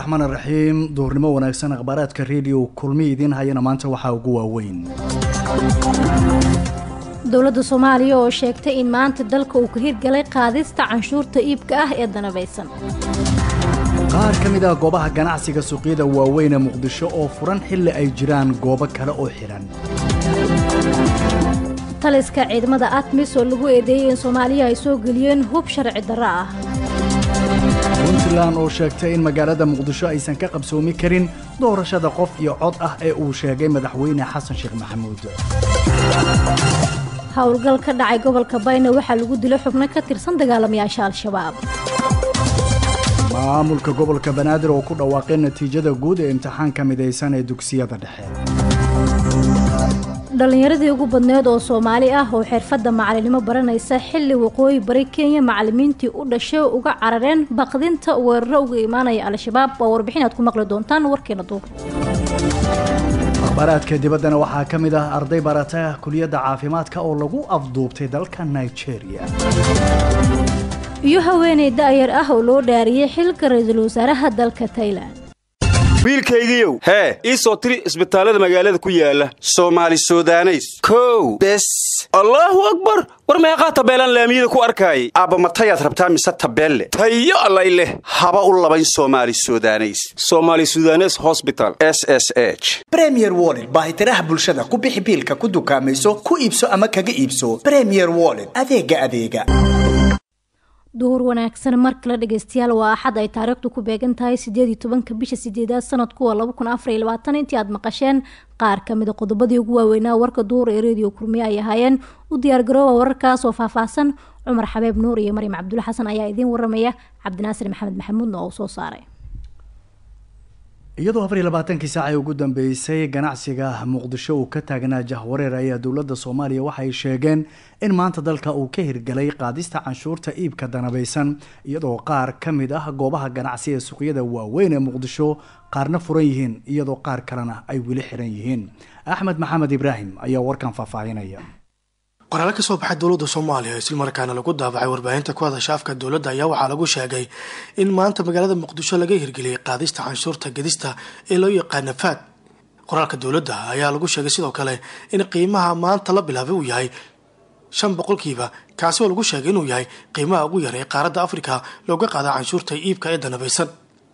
bismillahi raxmaan iraxiim duurnimo wanaagsan akhbaaraadka rediyo kulmi idiin hayana maanta waxaa ugu waaweyn dowladda soomaaliya oo sheegtay in maanta dalka uu ka hirgalay qaadista canshuurta iibka ah ee danabaysan qaar ka mid ah goobaha ganacsiga suuqyada waaweyn muqdisho oo furan xilli ay jiraan goobo kale oo xidhan taliska ciidamada atmis oo lagu eedeeyay in soomaaliya ay soo geliyeen hub sharci darro ah puntland oo sheegtay in magaalada muqdisho aysan ka qabsoomi karin doorashada qof iyo cod ah ee uu sheegay madaxweyne xasan sheekh maxamuud howlgal ka dhacay gobolka bayna waxaa lagu dilay xubno ka tirsan dagaalamayaasha al-shabaab maamulka gobolka banaadir oo ku dhawaaqay natiijada guud ee imtixaanka midaysan ee dugsiyada dhexe dhallinyaradii ugu badneed oo soomaali ah oo xirfadda macalinimo baranaysa xilli waqooyi bari kenya macalimiintii u dhashay uga carareen baqdinta weeraro uga imaanaya al-shabaab waa warbixin aad ku maqli doontaan warkeena duub akhbaaraadka dibaddana waxaa ka mid ah arday barata kuliyadda caafimaadka oo lagu afduubtay dalka nigeria iyo haweeney da ah oo loo dhaariyey xilka ra-iisul wasaaraha dalka tailan wiilkaygiiow hee ii soo tiri isbitaallada magaalada ku yaala soomaali sudaneys kow bes allaahu akbar war meeqaa tabeelaan laamiyada ku arkaayay aabbamatayaad rabtaa mise tabeelle tayo allay haba u labayn soomaali sudaneys somali sudanes hosbital s s h bremier woled baahitiraha bulshada ku bixi biilka ku dukaamayso ku iibso ama kaga iibso bremier woled adeega adeega duhur wanaagsan mar kale waa axad ay taariikhdu ku beegan tahay sideed iyo tobanka bisha sideedaad sanadku waa laba kun afar iyo labaatan intii aada maqasheen qaar kamida ah qodobadii ugu waaweynaa warka duhur ee redio kurmiya ay ahaayeen u diyaargarooba wararkaas oo faahfaahsan cumar xabeeb nuur iyo maryam cabdulxasan ayaa idiin waramaya cabdinaasir maxamed maxamuudna oo soo saaray iyadoo afar iyo labaatankii saacee ugu dambeysay ganacsiga muqdisho uu ka taagnaa jahwareer ayaa dowladda soomaaliya waxay sheegeen in maanta dalka uu ka hirgalay qaadista canshuurta iibka danabaysan iyadoo qaar ka mid ah goobaha ganacsi ee suuqyada waaweyn ee muqdisho qaarna furan yihiin iyadoo qaar kalena ay weli xiran yihiin axmed maxamed ibraahim ayaa warkan faahfaahinaya qoraal ka soo baxay dowladda soomaaliya isla markaana lagu daabacay warbaahinta ku hadasha afka dowladda ayaa waxaa lagu sheegay in maanta magaalada muqdisho laga hirgeliyay qaadista canshuurta gedista ee loo yaqaana faad qoraalka dowladda ayaa lagu sheegay sidoo kale in qiimaha maanta la bilaabay uu yahay shan boqolkiiba kaasi oo lagu sheegay inuu yahay qiimaha ugu yar ee qaaradda afrika looga qaada canshuurta iibka ee danabeysan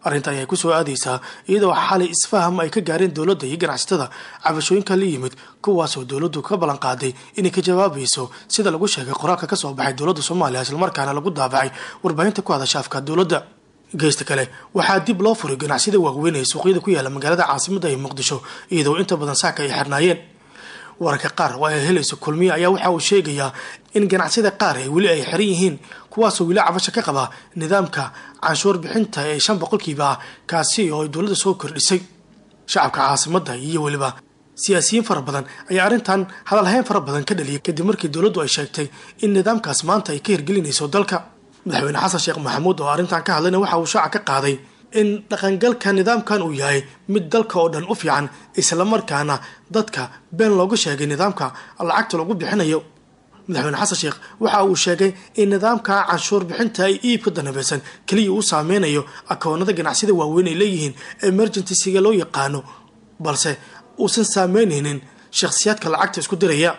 arrinta ayaa kusoo aadaysaa iyadoo xalay isfaham ay ka gaareen dowladda iyo ganacsatada cabashooyinka la yimid kuwaasoo dowladdu ka ballanqaaday inay ka jawaabayso sida lagu sheegay qoraalka kasoo baxay dowladda soomaaliya islamarkaana lagu daabacay warbaahinta ku hadasha afka dowladda geesta kale waxaa dib loo furay ganacsiyada waaweyn ee suuqyada ku yaala magaalada caasimada ee muqdisho iyadoo inta badan saaka ay xirnaayeen wararka qaar oo ay helayso kulmiye ayaa waxa uu sheegayaa in ganacsiyada qaar ay weli ay xiran yihiin kuwaasoo weli cabasha ka qaba nidaamka canshuur bixinta ee shan boqolkiiba kaasi oo ay dowladda soo kordhisay shacabka caasimadda iyo weliba siyaasiyiin fara badan ayaa arrintan hadalhayn fara badan ka dhaliyay kadib markii dowladdu ay sheegtay in nidaamkaas maanta ay ka hirgelinayso dalka madaxweyne xasan sheekh maxamuud oo arrintan ka hadlayna waxa uu shaaca ka qaaday in dhaqangalka nidaamkan uu yahay mid dalka oo dhan u fiican islamarkaana dadka been loogu sheegay nidaamka lacagta lagu bixinayo madaxweyne xasan sheekh waxa uu sheegay in nidaamka canshuur bixinta ay iibka danabeysan keliya uu saameynayo akoonada ganacsiyada waaweyn ay leeyihiin emergentisiga loo yaqaano balse uusan saameynaynin shakhsiyaadka lacagta isku diraya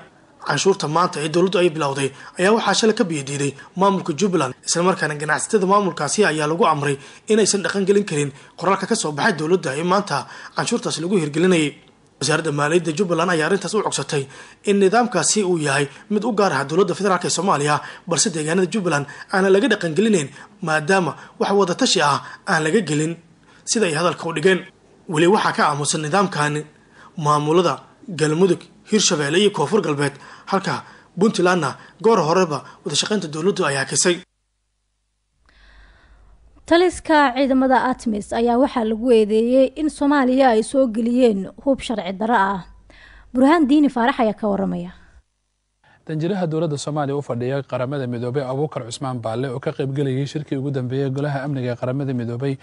canshuurta maanta ee dowladdu ay bilowday ayaa waxaa shalay ka biyadiiday maamulka jubbaland islamarkaana ganacsatada maamulkaasi ayaa lagu amray inaysan dhaqan gelin karin qoraalka ka soo baxay dowladda ee maanta canshuurtaas lagu hirgelinayay wasaaradda maaliyadda jubbaland ayaa arrintaas u cogsatay in nidaamkaasi uu yahay mid u gaar ah dowladda federaalk ee soomaaliya balse deegaanada jubbaland aanan laga dhaqangelinayn maadaama wax wadatashi ah aan laga gelin sida ay hadalka u dhigeen weli waxaa ka aamusan nidaamkani maamulada galmudug hirshabeelle iyo koonfur galbeed halka puntlandna goor horeba wadashaqeynta dowladdu ay hakisay taliska ciidamada artemis ayaa waxaa lagu eedeeyey in soomaaliya ay soo geliyeen hub sharci daro ah burhaan diini faarax ayaa ka waramaya danjiraha dowladda soomaaliya u fadhiya qaramada midoobey abuukar cusmaan baalle oo ka qaybgelayay shirkii ugu dambeeyey golaha amniga ee qaramada midoobay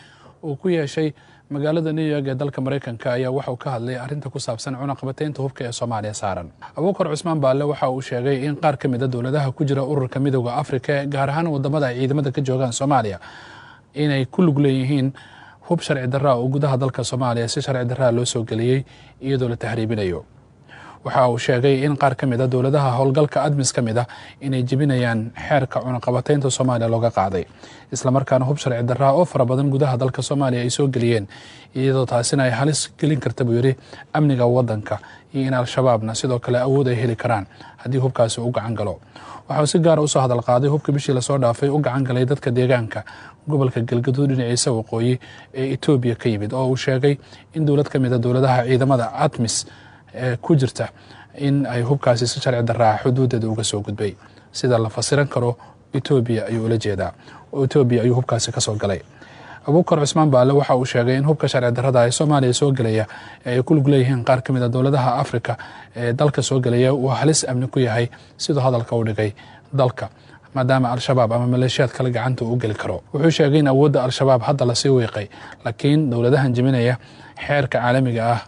uu ku yeeshay magaalada new york ee dalka mareykanka ayaa waxauu ka hadlay arrinta ku saabsan cunaqabataynta hubka ee soomaaliya saaran abuukar cusmaan baalle waxa uu sheegay in qaar ka mid a ah dowladaha ku jira ururka midowda afrika gaar ahaan wadamada ay ciidamada ka joogaan soomaaliya inay ku lug leeyihiin hub sharci daraa oo gudaha dalka soomaaliya si sharci daraa loo soo geliyey iyadoo la tahriibinayo waxa uu sheegay in qaar ka mid a ah dowladaha howlgalka admis ka mid a ah inay jebinayaan xeerka cunaqabataynta soomaaliya looga qaaday islamarkaana hub sharci daraa oo fara badan gudaha dalka soomaaliya ay soo geliyeen iyadoo taasina ay halis gelin karta buu yidhi amniga waddanka iyo in al-shabaabna sidoo kale awood ay heli karaan haddii hubkaasi u gacan galo waxauu si gaara ah usoo hadal qaaday hubka bishii lasoo dhaafay u gacan galay dadka deegaanka gobolka galgaduud dhinaciisa waqooyi ee etoobiya ka yimid oo uu sheegay in dowlad ka mid a dowladaha ciidamada atmis ee ku jirta in ay hubkaasi si sharci daraa xuduuddeeda uga soo gudbay sida la fasiran karo etoobiya ayuu ula jeedaa etoobiya ayuu hubkaasi kasoo galay abuukar cusmaan baale waxa uu sheegay in hubka sharci darada ee soomaaliya soo gelaya ee ay ku lug leeyihiin qaar ka mid a ah dowladaha afrika ee dalka soo gelaya uu halis amni ku yahay siduu hadalka u dhigay dalka maadaama al-shabaab ama maleeshiyaad kale gacanta uu geli karo wuxuu sheegay in awoodda al-shabaab hadda lasii wiiqay laakiin dowladahan jiminaya xeerka caalamiga ah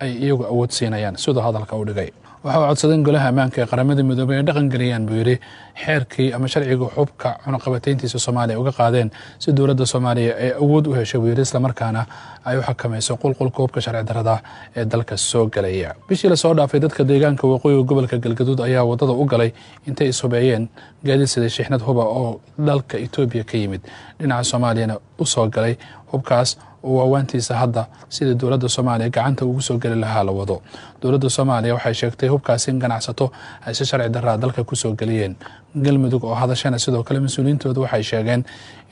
ay iyagu awood siinayaan siduu hadalka u dhigay waxa uu codsadeen golaha ammaanka ee qaramada midoobey ay dhaqan geliyaan buu yidhi xeerkii ama sharciga xubka cunuqabatayntiisa soomaaliya uga qaadeen si dowladda soomaaliya ay awood u heshay buu yidhi islamarkaana ay u xakamayso qulqulka hubka sharci darada ee dalka soo galaya bishii lasoo dhaafay dadka deegaanka waqooyiga gobolka galgaduud ayaa waddada u galay intay ishubeeyeen gaadiid shixnad huba oo dalka etoobiya ka yimid dhinaca soomaaliyana u soo galay hubkaas oo waawaantiisa hadda sida dowladda soomaaliya gacanta ugu soo geli lahaa la wado dowladda soomaaliya waxay sheegtay hubkaasi in ganacsato ay si sharci daraa dalka kusoo geliyeen galmudug oo hadashana sidoo kale mas-uuliyiintooda waxay sheegeen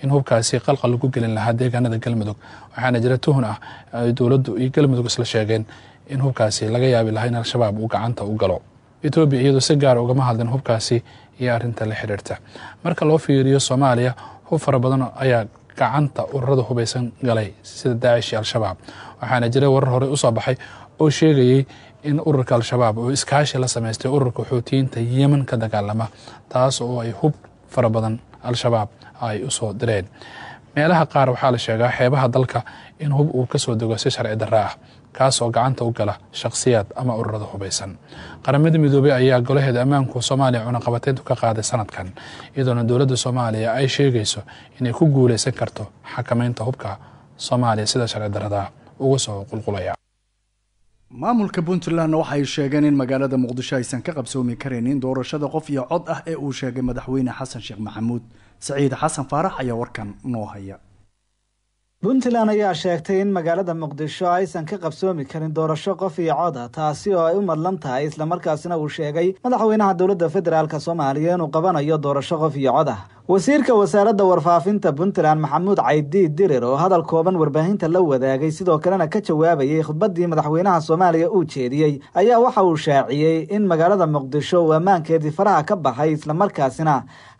in hubkaasi qalqal lagu gelin lahaa deegaanada galmudug waxaana jira tuhun ah ay dowladdu iyo galmudug isla sheegeen in hubkaasi laga yaabi lahaa in al-shabaab uu gacanta u galo etoobiya iyadoo si gaara ah ugama hadlin hubkaasi iyo arrinta la xidhiirta marka loo fiiriyo soomaaliya hub fara badan ayaa gacanta ururada hubeysan galay sida daacish iyo al-shabaab waxaana jiray warar horey usoo baxay oo sheegayey in ururka al-shabaab uu iskaashi la sameystay ururka xoutiyiinta yemen ka dagaalama taas oo ay hub fara badan al-shabaab ay usoo direen meelaha qaar waxaa la sheegaa xeebaha dalka in hub uu ka soo dego si sharci darra ah kaas oo gacanta u gala shakhsiyaad ama ururada hubaysan qaramada midoobey ayaa golaheeda ammaanku soomaaliya cunaqabateyntu ka qaaday sanadkan iyadoona dowladda soomaaliya ay sheegayso inay ku guulaysan karto xakamaynta hubka soomaaliya sida sharci darada uga soo qulqulaya maamulka puntlandna waxay sheegeen in magaalada muqdisho aysan ka qabsoomi karaynin doorashada qof iyo cod ah ee uu sheegay madaxweyne xasan sheekh maxamuud saciid xasan faarax ayaa warkan noo haya puntland ayaa sheegtay in magaalada muqdisho aysan ka qabsoomi karin doorasho qof iyo cod ah taasi oo ay u madlan tahay islamarkaasina uu sheegay madaxweynaha dowladda federaalk soomaaliya inuu qabanayo doorasho qof iyo cod ah wasiirka wasaaradda warfaafinta puntland maxamuud caydi dirir oo hadal kooban warbaahinta la wadaagay sidoo kalena ka jawaabayey khudbaddii madaxweynaha soomaaliya uu jeediyey ayaa waxa uu shaaciyey in magaalada muqdisho uu ammaankeedii faraha ka baxay isla markaasina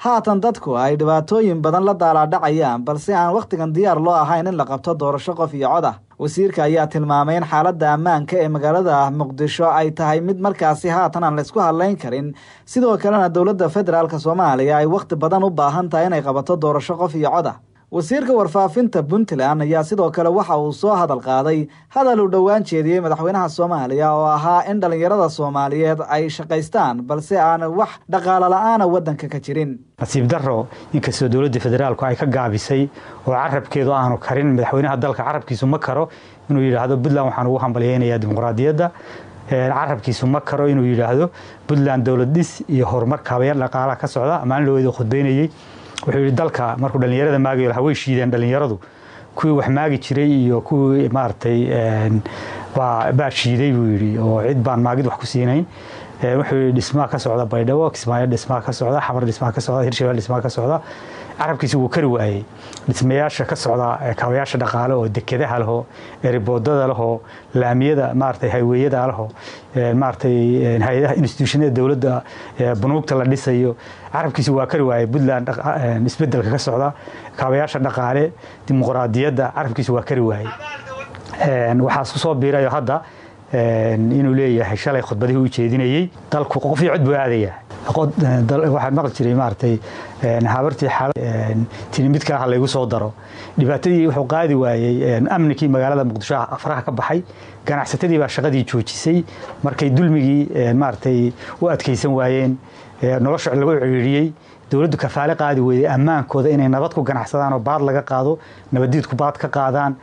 haatan dadku ay dhibaatooyin badan la daalaadhacayaan balse aan wakhtigan diyaar loo ahayn in la qabto doorasho qof iyo cod ah wasiirka ayaa tilmaamay in xaaladda ammaanka ee magaalada muqdisho ay tahay mid markaasi haatan aan laysku hadlayn karin sidoo kalena dowladda federaalk soomaaliya ay wakhti badan u baahan tahay inay qabato doorasho qof iyo coda wasiirka warfaafinta puntland ayaa sidoo kale waxa uu soo hadal qaaday hadal uu dhowaan jeediyey madaxweynaha soomaaliya oo ahaa in dhallinyarada soomaaliyeed ay shaqaystaan balse aan wax dhaqaalo la-aana waddanka ka jirin nasiib darro inkastoo dowladda federaalku ay ka gaabisay oo carabkeedu aanu karin madaxweynaha dalka carabkiisu ma karo inuu yidhaahdo puntland waxaan ugu hambalyeynayaa dimuqraadiyadda carabkiisu ma karo inuu yidhaahdo puntland dowlad dhis iyo horumar habayaan dhaqaalaha ka socda maalin dhaweedu khudbaynayey wuxuu yidhi dalka markuu dhallinyarada maagayo waxa way shiideen dhallinyaradu kuwii wax maagi jiray iyo kuwii maaragtay eh, baa shiiday buu yidhi oo cid baan maagid wax ku siinayn wuxuu dhismaa ka socda baydhabo kismaayo dhismaa ka socda xamar dhismaa ka socda hirshabel dhismaa ka socda carabkiisa wuu kari waayey dhismayaasha ka socda kaabayaasha dhaqaale oo dekedaha laho eriboodada laho laamiyada maaratay hayweeyada laho maaratay hay-adaha institutionada dowladda bunuugta la dhisayo carabkiisa waa kari waayey puntland isbedelka ka socda kaabayaasha dhaqaale dimuqraadiyadda carabkiisa waa kari waayey waxaa isku soo biirayo hadda inuu leeyahay shalay khudbadihii u jeedinayey dalku qofii cod buu aadaya waxaan maqli jiray maaragtay habartii tinimidkaaha laygu soo daro dhibaatadii wuxuu qaadi waayey amnikii magaalada muqdisho afraha ka baxay ganacsatadii baa shaqadii joojisay markay dulmigii maaragtay u adkaysan waayeen nolosha lagu ciriiriyey dowladdu kafaale qaadi weyday ammaankooda inay nabad ku ganacsadaan oo baad laga qaado nabadiidku baad ka qaadaan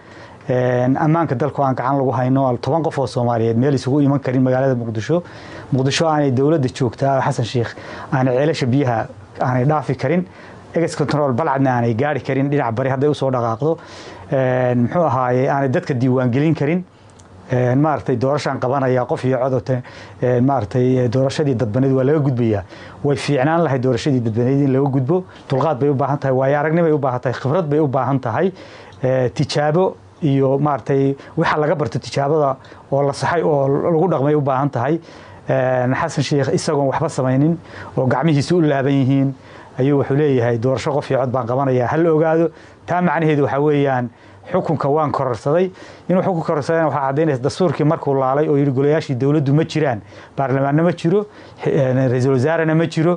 ammaanka dalku aan gacan lagu hayno toban qof oo soomaaliyeed meel isugu iman karin magaalada muqdisho muqdisho aanay dowladda joogtaa xasan sheikh aanay ceelasha biyaha aanay dhaafi karin egas control balcadna aanay gaari karin dhinac bari hadday usoo dhaqaaqdo muxuu ahaaye aanay dadka diiwaangelin karin maaragtay doorashaan qabanaya qof iyo cod maaragtay doorashadii dadbaneed waa laga gudbayaa way fiicnaan lahay doorashadii dadbaneed in laga gudbo dulqaad bay u baahan waayo aragnimay u baahan khibrad bay u baahan tahay tijaabo iyo maaratay waxa laga barto tijaabada oo la saxay oo lagu dhaqmay u baahan tahay xasan sheikh isagoon waxba samaynin oo gacmihiisa u laaban yihiin ayuu wuxuu leeyahay doorasho qof iyo cod baan qabanayaa ha la ogaado taa macnaheedu waxaa weeyaan xukunka waan kororsaday inuu xukunka kororsadayna waxaa caddaynaysa dastuurkii markuu laalay oo yidhi golayaashii dowladdu ma jiraan baarlamaanno ma jiro ra-iisul ma jiro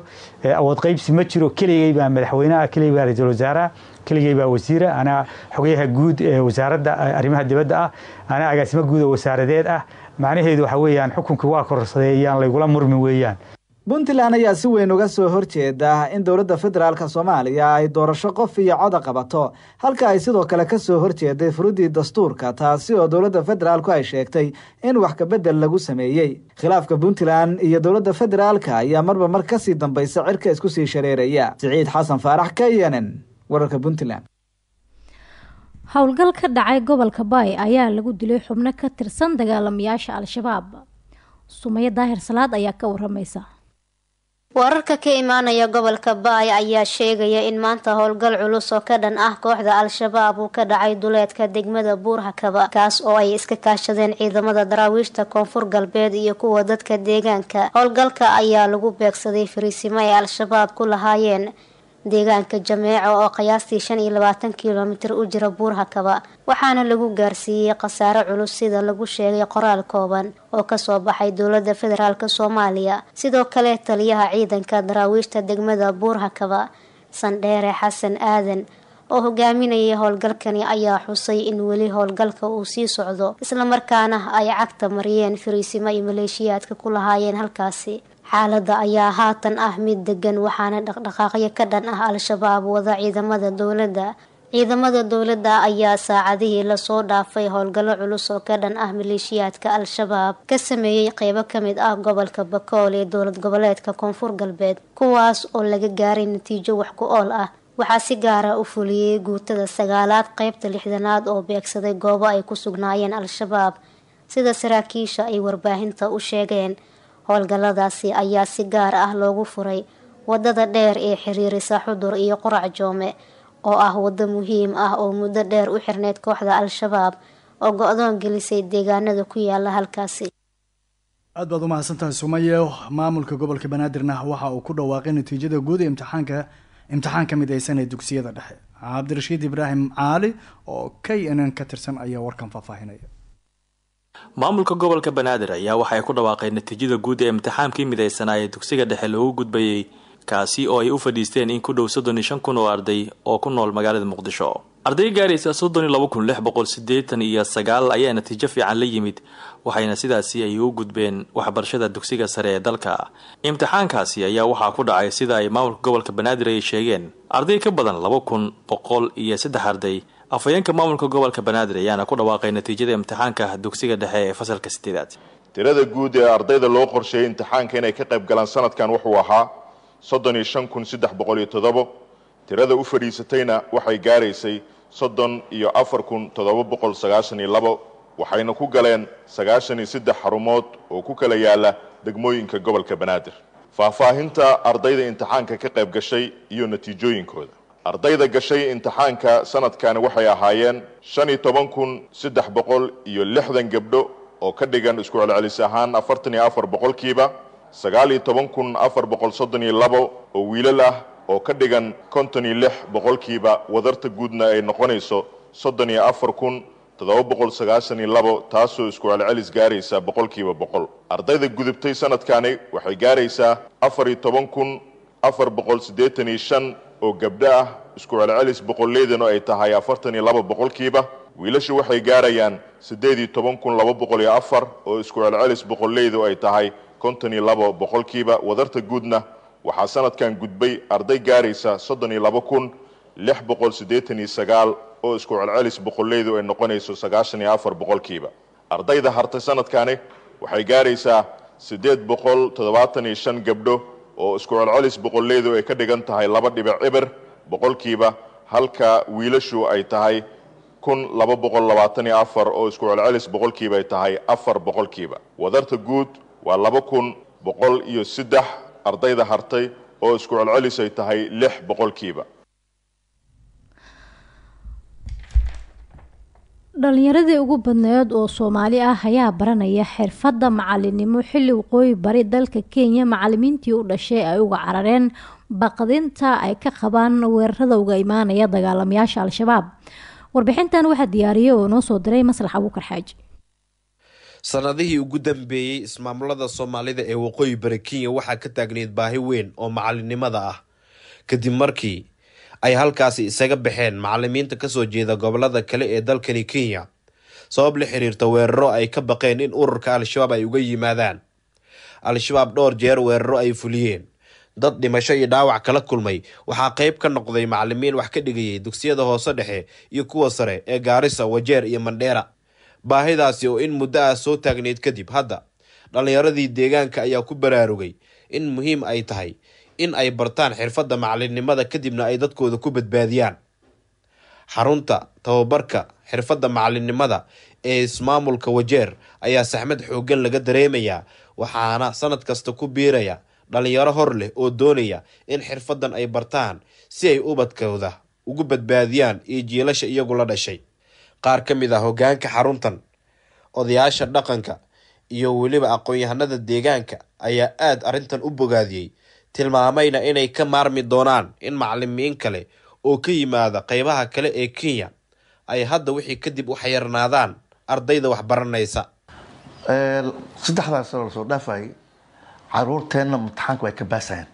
awood qaybsi ma jiro keligay baa madaxweynaha keligay baa ra wasaaraha keligay baa wasiira anaa xogayaha guud ee wasaaradda arrimaha dibadda ah anaa agaasimo guud oo wasaaradeed ah macnaheedu waxa weeyaan xukunkii waa kororsaday yaan laygula murmi weeyaan puntland ayaa si weyn uga soo horjeeda in dowladda federaalka soomaaliya ay doorasho qof iyo coda qabato halka ay sidoo kale ka soo horjeeday furudii dastuurka taasi oo dowladda federaalku ay sheegtay in wax kabedel lagu sameeyey khilaafka puntland iyo dowladda federaalka ayaa marba mar kasii dambaysa cirka isku sii shareeraya siciid xasan faarax k wararka puntland howlgal ka dhacay gobolka baay ayaa lagu dilay xubno ka tirsan dagaalamayaasha al-shabaab sumaye daahir salaad ayaa ka waramaysa wararka ka imaanaya gobolka baay ayaa sheegaya in maanta howlgal culus oo ka dhan ah kooxda al-shabaab uu ka dhacay duleedka degmada buurhakaba kaas oo ay iska kaashadeen ciidamada daraawiishta koonfur galbeed iyo kuwa dadka deegaanka howlgalka ayaa lagu beegsaday fariisimo ay al-shabaab ku lahaayeen deegaanka jameeco oo qiyaastii shan iyo labaatan kilomitir u jira buur hakaba waxaana lagu gaarsiiyey khasaare culus sida lagu sheegay qoraal kooban oo kasoo baxay dowlada federaalk soomaaliya sidoo kale taliyaha ciidanka daraawiishta degmada buur hakaba sandheere xasan aadan oo hogaaminayay howlgalkani ayaa xusay in weli howlgalka uu sii socdo islamarkaana ay cagta mariyeen fariisimo iyo maleeshiyaadka ku lahaayeen halkaasi xaaladda ayaa haatan ah mid degan waxaana dhaqdhaqaaqyo ka dhan ah al-shabaab wada ciidamada dowladda ciidamada dowladda ayaa saacadihii lasoo dhaafay howlgallo culus oo ka dhan ah maleeshiyaadka al-shabaab ka sameeyey qeybo ka mid ah gobolka bakool ee dowlad goboleedka koonfur galbeed kuwaas oo laga gaaray natiijo wax ku ool ah waxaa si gaara ah u fuliyey guutada sagaalaad qeybta lixdanaad oo beegsaday goobo ay ku sugnaayeen al-shabaab sida saraakiisha ay warbaahinta u sheegeen howlgalladaasi ayaa si gaar ah loogu furay waddada dheer ee xiriirisa xudur iyo qurac joome oo ah waddo muhiim ah oo muddo dheer u xirneyd kooxda al-shabaab oo go-doon gelisay deegaanada ku yaalla halkaasi aad baad u mahadsantahay sumaye maamulka gobolka banaadirna waxa uu ku dhawaaqay natiijada guud ee imtixaanka imtixaan ka mid aysan ee dugsiyada dhexe cabdirashiid ibraahim caali oo k n n ka tirsan ayaa warkan faahfaahinaya maamulka gobolka banaadir ayaa waxay ku dhawaaqeen natiijada guud ee imtixaankii midaysanaa ee dugsiga dhexe lagu gudbayey kaasi oo ay u fadhiisteen in ku dhow soddon iyo shan kun oo arday oo ku nool magaalada muqdisho arday gaaraysa soddon iyo labo kun lix boqol siddeetan iyo sagaal ayaa natiijo fiican la yimid waxayna sidaasi ay u gudbeen waxbarashada dugsiga sare ee dalka imtixaankaasi ayaa waxaa ku dhacay sida ay maamulka gobolka banaadir ay sheegeen arday ka badan labo kun boqol iyo saddex arday afhayeenka maamulka gobolka banaadir ayaana ku dhawaaqay natiijada imtixaanka dugsiga dhexe ee fasalka sideedaad tirada guud ee ardayda loo qorsheeyey imtixaanka inay ka qayb galaan sanadkan wuxuu ahaa soddon iyo tirada u fadhiisatayna waxay gaaraysay soddon iyo afar kun toddoba labo waxayna ku galeen sagaashan iyo saddex xarumood oo ku kala yaala degmooyinka gobolka banaadir faahfaahinta ardayda imtixaanka ka qayb gashay iyo natiijooyinkooda ardayda gashay imtixaanka sanadkani waxay ahaayeen shan iyo toban kun saddex boqol iyo lixdan gabdho oo ka dhigan isku celcelis ahaan afartan iyo afar boqolkiiba sagaal iyo toban kun afar boqol soddon iyo labo oo wiilal ah oo ka dhigan konton iyo lix boqolkiiba wadarta guudna ay noqonayso soddon iyo afar kun toddoba boqol sagaashan iyo labo taasoo isku celcelis gaaraysa boqolkiiba boqol ardayda gudubtay sanadkani waxay gaaraysaa afar iyo toban kun afar boqol siddeetan iyo shan oo gabdho ah isku celcelis boqolleydana ay tahay afartan iyo laba boqolkiiba wiilashu waxay gaarayaan siddeed iyo toban kun laba boqol iyo afar oo isku celcelis boqolleydu ay tahay konton iyo laba boqolkiiba wadarta guudna waxaa sanadkan gudbay arday gaaraysa soddon iyo laba kun lix boqol siddeetan iyo sagaal oo isku celcelis boqolleydu ay noqonayso sagaashan iyo afar boqolkiiba ardayda hartay sanadkani waxay gaaraysaa siddeed boqol toddobaatan iyo shan gabdho oo isku colcolis boqoleydu ay ka dhigan tahay laba dhibic ibir boqolkiiba halka wiilashu ay tahay kun laba boqol labaatan iyo afar oo isku celcelis boqolkiiba ay tahay afar boqolkiiba wadarta guud waa laba kun boqol iyo saddex ardayda hartay oo isku celcelis ay tahay lix boqolkiiba dhallinyaradii ugu badneed oo soomaali ah ayaa baranaya xirfadda macalinimo xilli waqooyi bari dalka kenya macalimiintii u dhashay ay uga carareen baqdinta ay ka qabaan weerarada uga imaanaya dagaalamayaasha al-shabaab warbixintan waxaa diyaariyay oo noo soo diray maslax abuukar xaaji sanadihii ugu dambeeyey ismaamulada soomaalida ee waqooyi bari kenya waxaa ka taagneyd baahi weyn oo macalinimada ah kadib markii ay halkaasi isaga baxeen macalimiinta kasoo jeeda gobolada kale ee dalkani kenya sabab la xiriirta weeraro ay ka baqeen in ururka al-shabaab ay uga yimaadaan al-shabaab dhowr jeer weeraro ay fuliyeen dad dhimasho iyo dhaawac kala kulmay waxaa qayb ka noqday macalimiin wax ka dhigayay dugsiyada hoose dhexe iyo kuwa sare ee gaarisa wajeer iyo mandheera baahidaasi oo in muddo ah soo taagneyd kadib hadda dhallinyaradii deegaanka ayaa ku baraarugay in muhiim ay tahay in ay bartaan xirfadda macalinnimada kadibna ay dadkooda ku badbaadiyaan xarunta tababarka xirfadda macalinnimada ee ismaamulka wajeer ayaa saxmad xooggan laga dareemayaa waxaana sanad kasta ku biiraya dhalinyaro hor leh oo doonaya in xirfaddan ay bartaan si ay ubadkooda ugu badbaadiyaan iyo jiilasha la dhashay qaar ka mid ah hogaanka xaruntan odayaasha dhaqanka iyo weliba aqoon-yahanada deegaanka ayaa aada arrintan u bogaadiyey tilmaamayna inay ka maarmi doonaan in macalimiin kale oo ka yimaada qeybaha kale ee kenya ay hadda wixii kadib u xayarnaadaan ardayda waxbaranaysa saddexdaas lasoo dhaafay caruurteenna imtixaanka way ka baasayaan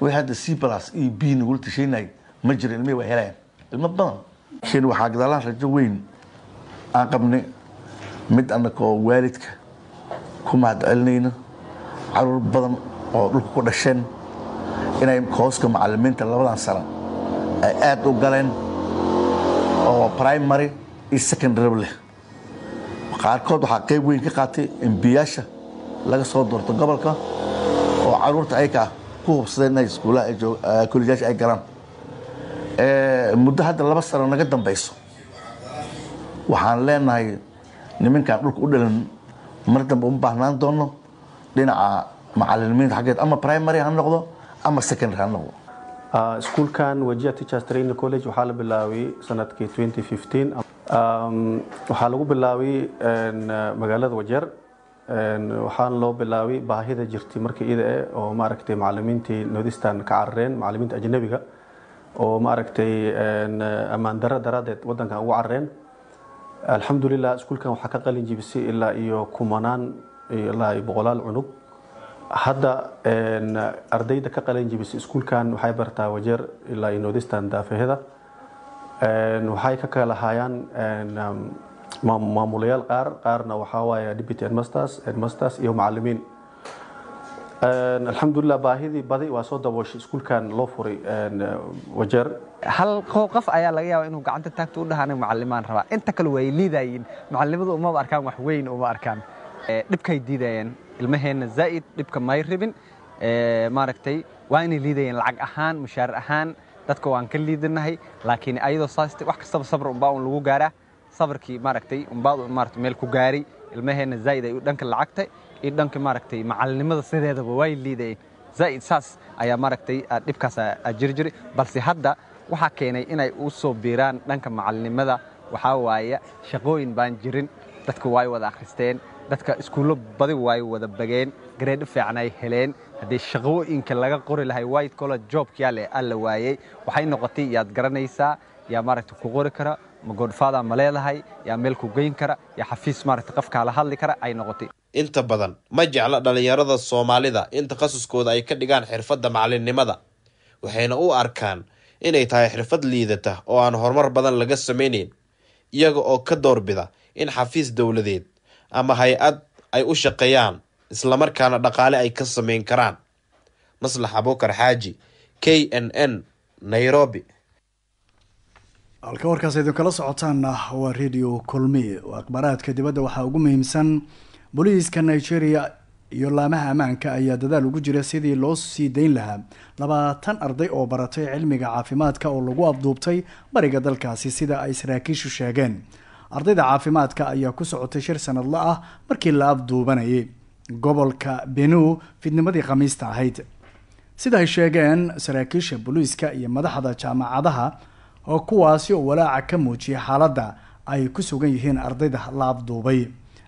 wixii hadda c blas e b nagula tashaynay ma jiro ilmihii waa helayaan ilmo badan laakiin waxaa gadaalaan rajo weyn aan qabna mid annaga oo waalidka ku mahad caruur badan oo dhulka ku dhasheen inay hooska macallimiinta labadan sano ay aad u galeen oo primary iyo secondaryba leh qaarkood waxaa qayb weyn ka qaatay embiyaasha laga soo doorto gobolka oo caruurta aykaa ku hubsadeen inay iskuulahakoolijaasha ah, ay galaan eh, muddo hadda laba sano naga dambayso waxaan leenahay niminkaan dhulka u dhalin mar dambe uma baahnaan doono dhinaca macalimiinta xaggeed ama primary ha noqdo ama secondary ha noqdo iskuulkan wajia teachers training college waxaa la bilaaway sanadkii 2015 waxaa lagu bilaaway magaalada wajeer waxaan loo bilaaway baahida jirtay markii ida eh oo maaragtay macalimiintii nodistan ka carareen macalimiinta ajnabiga oo maaragtay ammaan daraaddeed wadankan ugu carareen alxamdulilah iskuulkan waxaa ka qalin jibisay ilaa iyo kumanaan ilaa boqolaal cunug hadda ardayda ka qalin jibisa iskuulkan waxay bartaa wajeer ilaa inodistan daafaheda waxay ka kala hayaan maamulayaal qaar qaarna waxaa waaye deputy headmasters headmasters iyo macalimiin alxamdulilah baahidii badi waa soo dabooshay iskuulkan loo furay wajeer hal qof ayaa laga yaaba inuu gacanta taagta u dhahaan macalimaan rabaa inta kale way liidayiin macalimadu umaba arkaan wax weyn uma arkaan dhibkay diidayeen ilmaheenna zaa'id dhibka may ribin maaragtay waa inay liidayeen lacag ahaan mushaar ahaan dadka waan ka liidanahay laakiin ayadoo saas wax kastaba sabr umbaa un lagu gaaraa sabarkii maaragtay umbaa maarata meel ku gaaray ilmaheenna zaa'id ay dhanka lacagta iyo dhanka maaragtay macalinimada sideedaba way liidayeen zaa'id saas ayaa maaragtay ah, dhibkaas aa balse hadda waxaa keenay inay u biiraan dhanka macalinimada waxaa waaya shaqooyin baan jirin dadku way wada akhristeen dadka iskuullo badi way wada bageen gareedho fiicanay heleen haddii shaqooyinka laga qori lahay white collar joobkiyaaleh alla waayey waxay noqotay yaad garanaysaa yaa maaragta ku qori kara ma goodfaada ma leedahay yaa meel ku geyn kara yaa xafiis maaragta qofkaa la hadli kara ay noqotay inta badan ma jecla dhallinyarada soomaalida in takhasuskooda ay ka dhigaan xirfadda macalinnimada waxayna u arkaan inay tahay xirfad liidata oo aan horumar badan laga samaynayn iyaga oo ka doorbida in xafiis dowladeed ama hay-ad ay u shaqeeyaan islamarkaana dhaqaale ay ka sameyn karaan maslax abukar xaaji k n n nairobi halka warkaas idin kala socotaanna waa radio kulmi oo akhbaaraadka dibadda waxaa ugu muhiimsan booliiska nigeria iyo laamaha ammaanka ayaa dadaal ugu jira sidii loo sii dayn lahaa labaatan arday oo baratay cilmiga caafimaadka oo lagu afduubtay bariga dalkaasi sida ay saraakiishu sheegeen ardayda caafimaadka ayaa ku socotay shir sanadla ah markii la afduubanayay gobolka benuu fidnimadii khamiista ahayd sida ay sheegeen saraakiisha booliiska iyo madaxda jaamacadaha oo kuwaasi oo walaaca ka muujiyay xaaladda ay ku sugan yihiin ardayda la afduubay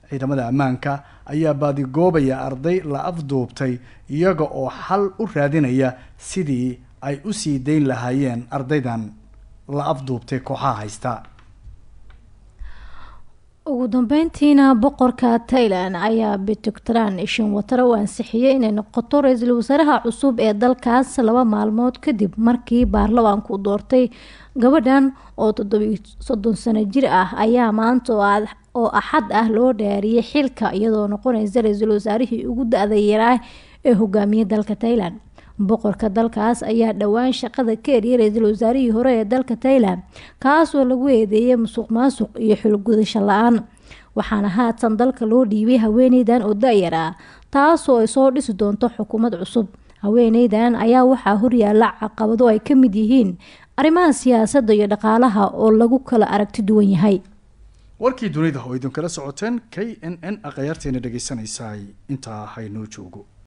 ciidamada ammaanka ayaa baadigoobaya arday la afduubtay iyaga oo xal u raadinaya sidii ay u sii dayn lahaayeen ardaydan la afduubtay kooxaha haysta ugu dambeyntiina boqorka thailand ayaa bitogtran ishan watara u ansixiyey inay noqoto ra-iisul wasaaraha cusub ee dalkaas laba maalmood kadib markii baarlamaanku doortay gabadhan oo toddobiyo soddon sano jir ah ayaa maanta oo axad ah loo dhaariyay xilka iyadoo noqoneysa ra-iisul wasaarihii ugu da-da yaraa ee hogaamiyey dalka thailand boqorka dalkaas ayaa dhowaan shaqada ka eryara ra-iisul wasaarihii hore ee dalka tailan kaasoo lagu eedeeyay musuq maasuq iyo xulgudasho la-aan waxaana haatan dalka loo dhiibay haweeneydan oo da-yar ah taasoo ay soo dhisi doonto xukuumad cusub haweeneydan ayaa waxaa horyaala caqabado ay ka mid yihiin arrimaha siyaasadda iyo dhaqaalaha oo lagu kala aragti duwan yahay warkii dunida oo idin kala socoteen k n n a khayaarteena intaa haynoo joogo